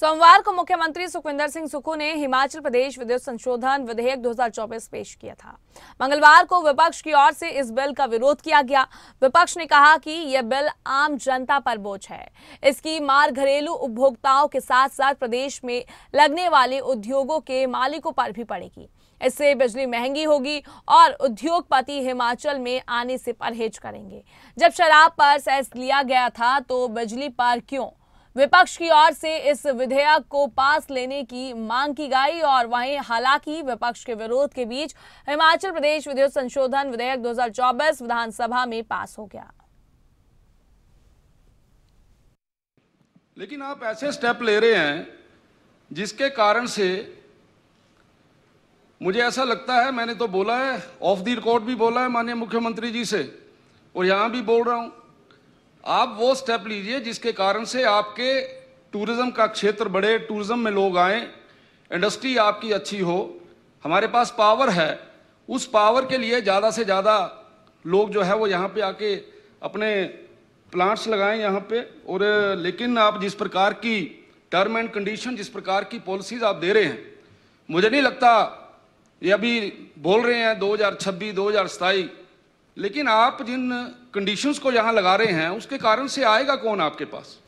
सोमवार को मुख्यमंत्री सुखविंदर सिंह सुक्खू ने हिमाचल प्रदेश विद्युत संशोधन विधेयक 2024 पेश किया था मंगलवार को विपक्ष की ओर से इस बिल का विरोध किया गया विपक्ष ने कहा कि यह बिल आम जनता पर बोझ है इसकी मार घरेलू उपभोक्ताओं के साथ साथ प्रदेश में लगने वाले उद्योगों के मालिकों पर भी पड़ेगी इससे बिजली महंगी होगी और उद्योगपति हिमाचल में आने से परहेज करेंगे जब शराब पर सेस लिया गया था तो बिजली पर क्यों विपक्ष की ओर से इस विधेयक को पास लेने की मांग की गई और वहीं हालांकि विपक्ष के विरोध के बीच हिमाचल प्रदेश विद्युत संशोधन विधेयक 2024 विधानसभा में पास हो गया लेकिन आप ऐसे स्टेप ले रहे हैं जिसके कारण से मुझे ऐसा लगता है मैंने तो बोला है ऑफ द रिकॉर्ड भी बोला है माननीय मुख्यमंत्री जी से और यहां भी बोल रहा हूं आप वो स्टेप लीजिए जिसके कारण से आपके टूरिज्म का क्षेत्र बढ़े टूरिज्म में लोग आए इंडस्ट्री आपकी अच्छी हो हमारे पास पावर है उस पावर के लिए ज़्यादा से ज़्यादा लोग जो है वो यहाँ पे आके अपने प्लांट्स लगाएं यहाँ पे और लेकिन आप जिस प्रकार की टर्म एंड कंडीशन जिस प्रकार की पॉलिसीज आप दे रहे हैं मुझे नहीं लगता ये अभी बोल रहे हैं 2026 हज़ार लेकिन आप जिन कंडीशंस को यहाँ लगा रहे हैं उसके कारण से आएगा कौन आपके पास